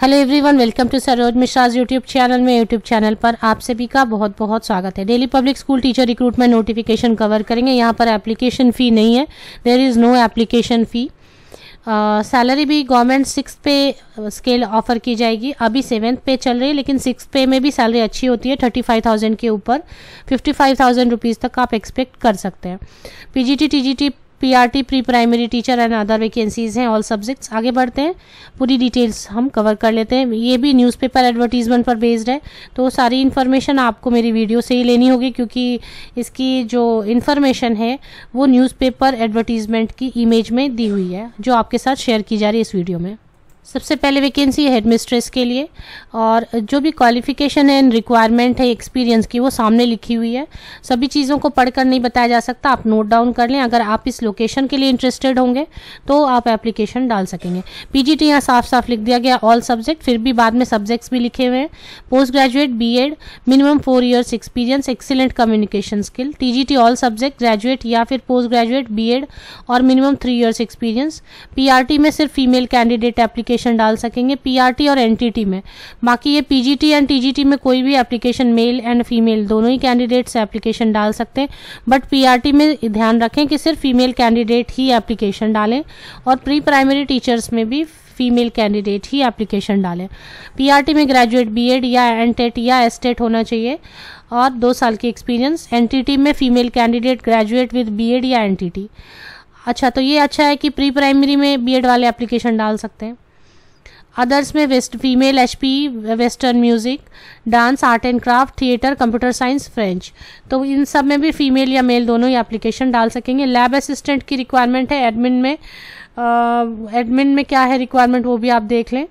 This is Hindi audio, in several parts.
hello everyone welcome to Saroj Mishra's YouTube channel में यूट्यूब चैनल पर आप सभी का बहुत बहुत स्वागत है daily public school teacher recruitment notification cover करेंगे यहाँ पर एप्लीकेशन फ़ी नहीं है there is no application fee salary भी government six pay scale uh, offer की जाएगी अभी सेवन्थ पे चल रही है लेकिन सिक्स पे में भी सैलरी अच्छी होती है थर्टी फाइव थाउजेंड के ऊपर फिफ्टी फाइव थाउजेंड रुपीज़ तक आप एक्सपेक्ट कर सकते हैं PGT TGT PRT pre primary teacher and other vacancies हैं ऑल सब्जेक्ट्स आगे बढ़ते हैं पूरी डिटेल्स हम कवर कर लेते हैं ये भी न्यूज़पेपर एडवर्टीजमेंट पर बेस्ड है तो सारी इन्फॉर्मेशन आपको मेरी वीडियो से ही लेनी होगी क्योंकि इसकी जो इन्फॉर्मेशन है वो न्यूज़पेपर एडवर्टीजमेंट की इमेज में दी हुई है जो आपके साथ शेयर की जा रही है इस वीडियो में सबसे पहले वैकेंसी है हेड मिस्ट्रेस के लिए और जो भी क्वालिफिकेशन एंड रिक्वायरमेंट है एक्सपीरियंस की वो सामने लिखी हुई है सभी चीज़ों को पढ़कर नहीं बताया जा सकता आप नोट डाउन कर लें अगर आप इस लोकेशन के लिए इंटरेस्टेड होंगे तो आप एप्लीकेशन डाल सकेंगे पी जी टी यहाँ साफ साफ लिख दिया गया ऑल सब्जेक्ट फिर भी बाद में सब्जेक्ट्स भी लिखे हुए हैं post graduate B Ed minimum four years experience excellent communication skill T G T all subject graduate या फिर पोस्ट ग्रेजुएट बी एड और minimum three years experience P R T में सिर्फ फीमेल कैंडिडेट एप्लीकेशन एप्लीकेशन डाल सकेंगे पीआरटी और एनटीटी में बाकी ये पीजीटी एंड टीजीटी में कोई भी एप्लीकेशन मेल एंड फीमेल दोनों ही कैंडिडेट्स एप्लीकेशन डाल सकते हैं बट पीआरटी में ध्यान रखें कि सिर्फ फीमेल कैंडिडेट ही एप्लीकेशन डालें और प्री प्राइमरी टीचर्स में भी फीमेल कैंडिडेट ही एप्लीकेशन डालें पीआरटी में ग्रेजुएट बीएड या एनटेट e या एस्टेट e होना चाहिए और दो साल की एक्सपीरियंस एनटीटी e में female candidate graduate with B Ed या एनटीटी अच्छा तो ये अच्छा है कि प्री प्राइमरी में बीएड वाले एप्लीकेशन डाल सकते हैं अदर्स में west female P western music dance art and craft theatre computer science French तो इन सब में भी फीमेल या मेल दोनों ही एप्लीकेशन डाल सकेंगे लैब असिस्टेंट की रिक्वायरमेंट है एडमिन में एडमिन में क्या है रिक्वायरमेंट वो भी आप देख लें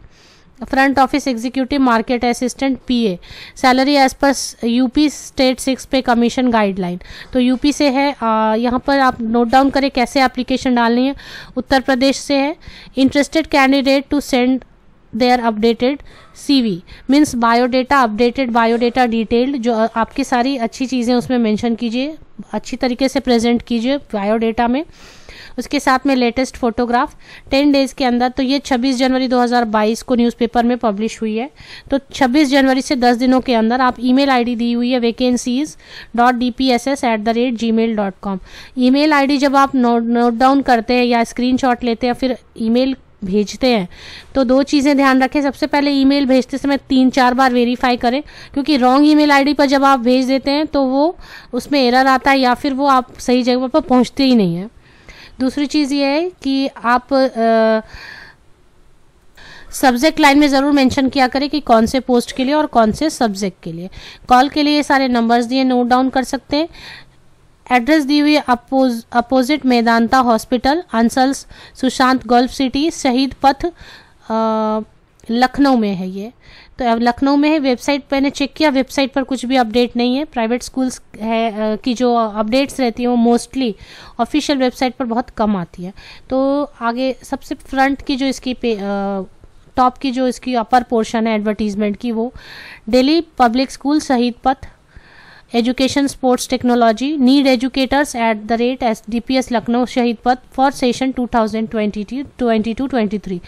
front office executive market assistant PA salary as per UP state six pay commission guideline तो यूपी से है यहाँ पर आप नोट डाउन करें कैसे एप्लीकेशन डालनी है उत्तर प्रदेश से है interested candidate to send their updated C V means biodata updated biodata detailed जो आपकी सारी अच्छी चीज़ें उसमें मैंशन कीजिए अच्छी तरीके से प्रेजेंट कीजिए बायोडेटा में उसके साथ में लेटेस्ट फोटोग्राफ टेन डेज़ के अंदर तो ये 26 जनवरी 2022 को न्यूज़पेपर में पब्लिश हुई है तो 26 जनवरी से 10 दिनों के अंदर आप ईमेल आईडी दी हुई है vacancies dot D P S S at the rate Gmail dot com email I जब आप नोट नोट डाउन करते हैं या स्क्रीन शॉट लेते हैं फिर ई मेल भेजते हैं तो दो चीज़ें ध्यान रखें सबसे पहले ईमेल भेजते समय तीन चार बार वेरीफाई करें क्योंकि रॉन्ग ईमेल आईडी पर जब आप भेज देते हैं तो वो उसमें एरर आता है या फिर वो आप सही जगह पर पहुंचते ही नहीं है दूसरी चीज़ ये है कि आप सब्जेक्ट लाइन में ज़रूर मेंशन किया करें कि कौन से पोस्ट के लिए और कौन से सब्जेक्ट के लिए कॉल के लिए सारे नंबर्स दिए नोट डाउन कर सकते हैं एड्रेस दी हुई अपोज opposite Medanta hospital Ansals Sushant golf city Shaheed Path Lucknow में है ये तो अब लखनऊ में है वेबसाइट मैंने चेक किया वेबसाइट पर कुछ भी अपडेट नहीं है प्राइवेट स्कूल्स है की जो अपडेट्स रहती हैं वो मोस्टली ऑफिशियल वेबसाइट पर बहुत कम आती है तो आगे सबसे फ्रंट की जो इसकी पे टॉप की जो इसकी अपर पोर्शन है एडवर्टीजमेंट की वो daily public school Shaheed Path education sports technology need educators at the rate S D P S Lucknow Shaheed Path for session two thousand twenty twenty two twenty three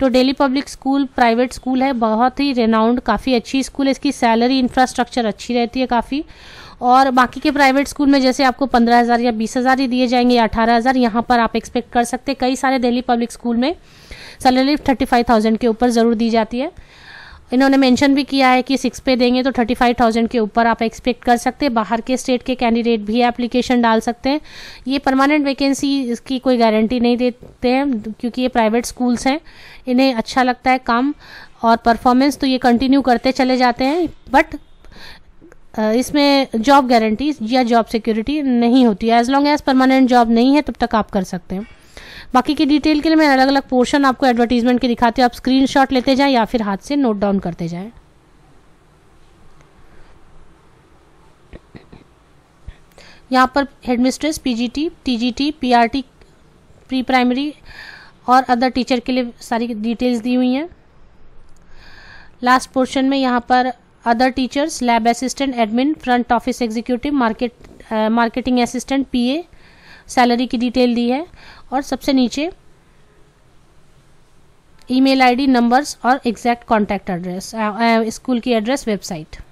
तो Delhi public school private school है बहुत ही रेनाउंड काफ़ी अच्छी स्कूल है इसकी सैलरी इंफ्रास्ट्रक्चर अच्छी रहती है काफ़ी और बाकी के प्राइवेट स्कूल में जैसे आपको पंद्रह हज़ार या बीस हज़ार ही दिए जाएंगे या अठारह हज़ार यहाँ पर आप एक्सपेक्ट कर सकते हैं कई सारे दिल्ली पब्लिक स्कूल में सैलरी थर्टी फाइव थाउजेंड के ऊपर ज़रूर दी जाती है इन्होंने मेंशन भी किया है कि सिक्स पे देंगे तो थर्टी फाइव थाउजेंड के ऊपर आप एक्सपेक्ट कर सकते हैं बाहर के स्टेट के कैंडिडेट भी एप्लीकेशन डाल सकते हैं ये परमानेंट वैकेंसी इसकी कोई गारंटी नहीं देते हैं क्योंकि ये प्राइवेट स्कूल्स हैं इन्हें अच्छा लगता है काम और परफॉर्मेंस तो ये कंटिन्यू करते चले जाते हैं बट इसमें जॉब गारंटी या जॉब सिक्योरिटी नहीं होती as long as permanent job नहीं है तब तक आप कर सकते हैं बाकी की डिटेल के लिए मैं अलग अलग पोर्शन आपको एडवर्टीजमेंट के दिखाती हूँ आप स्क्रीन लेते जाएँ या फिर हाथ से नोट डाउन करते जाएँ यहाँ पर headmistress PGT TGT PRT pre primary और अदर टीचर के लिए सारी डिटेल्स दी हुई हैं लास्ट पोर्शन में यहाँ पर other teachers lab assistant admin front office executive market marketing assistant PA salary की डिटेल दी है और सबसे नीचे ईमेल आईडी नंबर्स और एग्जैक्ट कॉन्टैक्ट एड्रेस स्कूल की एड्रेस वेबसाइट